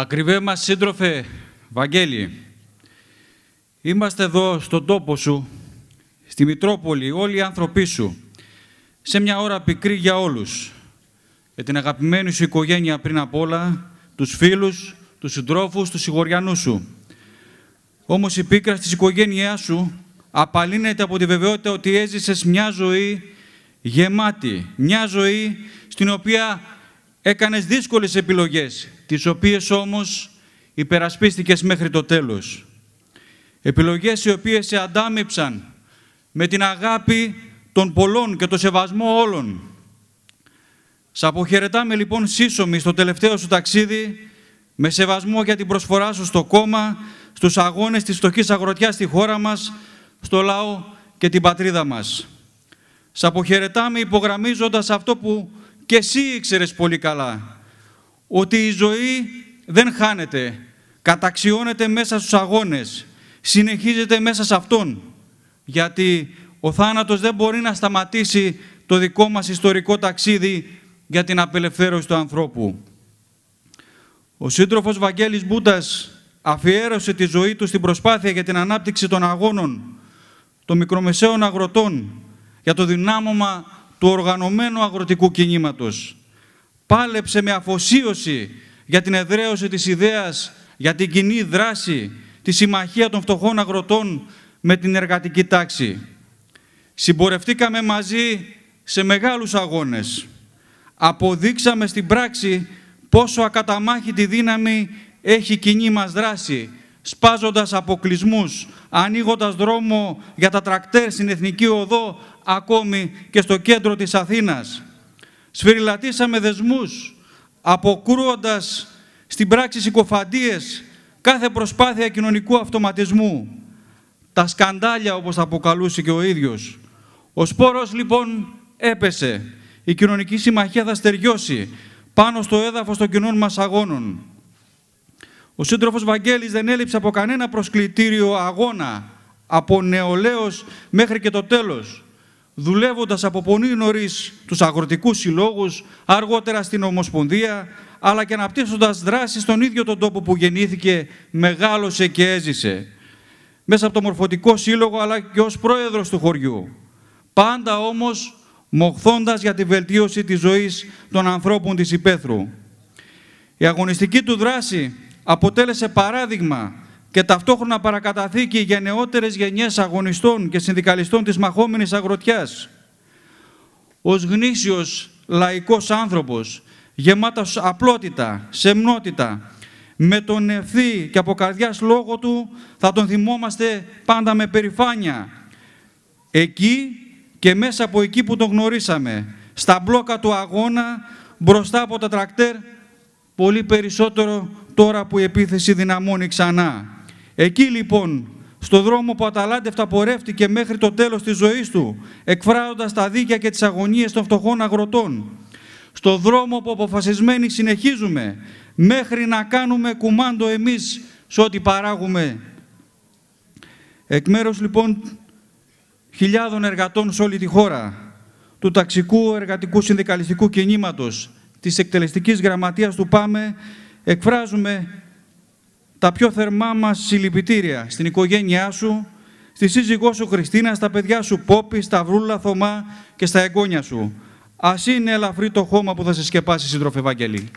Ακριβέ μας σύντροφε Βαγγέλη, είμαστε εδώ στον τόπο σου, στη Μητρόπολη, όλοι οι άνθρωποι σου, σε μια ώρα πικρή για όλους, για την αγαπημένη σου οικογένεια πριν απ' όλα, τους φίλους, τους συντρόφους, τους συγχωριανούς σου. Όμως η πίκρα της οικογένειάς σου απαλύνεται από τη βεβαιότητα ότι έζησες μια ζωή γεμάτη, μια ζωή στην οποία έκανες δύσκολες επιλογές, τις οποίες όμως υπερασπίστηκες μέχρι το τέλος. Επιλογές οι οποίες σε αντάμυψαν με την αγάπη των πολλών και το σεβασμό όλων. Σ' αποχαιρετάμε λοιπόν σύσσωμη στο τελευταίο σου ταξίδι, με σεβασμό για την προσφορά σου στο κόμμα, στους αγώνες της φτωχής αγροτιάς στη χώρα μας, στο λαό και την πατρίδα μας. Σ' αποχαιρετάμε υπογραμμίζοντας αυτό που και εσύ ήξερες πολύ καλά, ότι η ζωή δεν χάνεται, καταξιώνεται μέσα στους αγώνες, συνεχίζεται μέσα σε αυτόν, γιατί ο θάνατος δεν μπορεί να σταματήσει το δικό μας ιστορικό ταξίδι για την απελευθέρωση του ανθρώπου. Ο σύντροφος Βαγγέλης Μπούτας αφιέρωσε τη ζωή του στην προσπάθεια για την ανάπτυξη των αγώνων, των μικρομεσαίων αγροτών, για το δυνάμωμα του οργανωμένου αγροτικού κινήματος πάλεψε με αφοσίωση για την εδραίωση της ιδέας, για την κοινή δράση, τη συμμαχία των φτωχών αγροτών με την εργατική τάξη. Συμπορευτήκαμε μαζί σε μεγάλους αγώνες. Αποδείξαμε στην πράξη πόσο ακαταμάχητη δύναμη έχει κοινή μας δράση, σπάζοντας αποκλισμούς, ανοίγοντας δρόμο για τα τρακτέρ στην Εθνική Οδό, ακόμη και στο κέντρο της Αθήνας. Σφυριλατήσαμε δεσμούς, αποκρούοντας στην πράξη συκοφαντίες κάθε προσπάθεια κοινωνικού αυτοματισμού. Τα σκαντάλια όπως αποκαλούσε και ο ίδιος. Ο σπόρος λοιπόν έπεσε. Η κοινωνική συμμαχία θα στεριώσει πάνω στο έδαφος των κοινών μας αγώνων. Ο σύντροφος Βαγγέλης δεν έλειψε από κανένα προσκλητήριο αγώνα από νεολαίος μέχρι και το τέλος δουλεύοντας από πολύ νωρίς τους αγροτικούς συλλόγους, αργότερα στην Ομοσπονδία, αλλά και αναπτύσσοντας δράσεις στον ίδιο τον τόπο που γεννήθηκε, μεγάλωσε και έζησε. Μέσα από το Μορφωτικό Σύλλογο, αλλά και ως πρόεδρος του χωριού. Πάντα όμως μοχθώντας για τη βελτίωση της ζωής των ανθρώπων της υπαίθρου. Η αγωνιστική του δράση αποτέλεσε παράδειγμα και ταυτόχρονα παρακαταθήκη για νεότερες γενιές αγωνιστών και συνδικαλιστών της μαχόμενης αγροτιάς. Ως γνήσιος λαϊκός άνθρωπος, γεμάτος απλότητα, σεμνότητα, με τον ευθύ και από καρδιάς λόγο του θα τον θυμόμαστε πάντα με περηφάνεια. Εκεί και μέσα από εκεί που τον γνωρίσαμε, στα μπλόκα του αγώνα, μπροστά από τα τρακτέρ, πολύ περισσότερο τώρα που η επίθεση δυναμώνει ξανά. Εκεί λοιπόν, στο δρόμο που αταλάντευτα πορεύτηκε μέχρι το τέλος της ζωής του, εκφράζοντας τα δίκαια και τις αγωνίες των φτωχών αγροτών, στο δρόμο που αποφασισμένοι συνεχίζουμε, μέχρι να κάνουμε κουμάντο εμείς σε ό,τι παράγουμε. Εκ μέρους λοιπόν χιλιάδων εργατών σε όλη τη χώρα, του ταξικού εργατικού συνδικαλιστικού κινήματος, της εκτελεστικής γραμματείας του ΠΑΜΕ, εκφράζουμε τα πιο θερμά μας συλληπιτήρια στην οικογένειά σου, στη σύζυγό σου Χριστίνα, στα παιδιά σου Πόπη, στα βρούλα Θωμά και στα εγγόνια σου. Ας είναι ελαφρύ το χώμα που θα σε σκεπάσει, σύντροφε Ευαγγελή.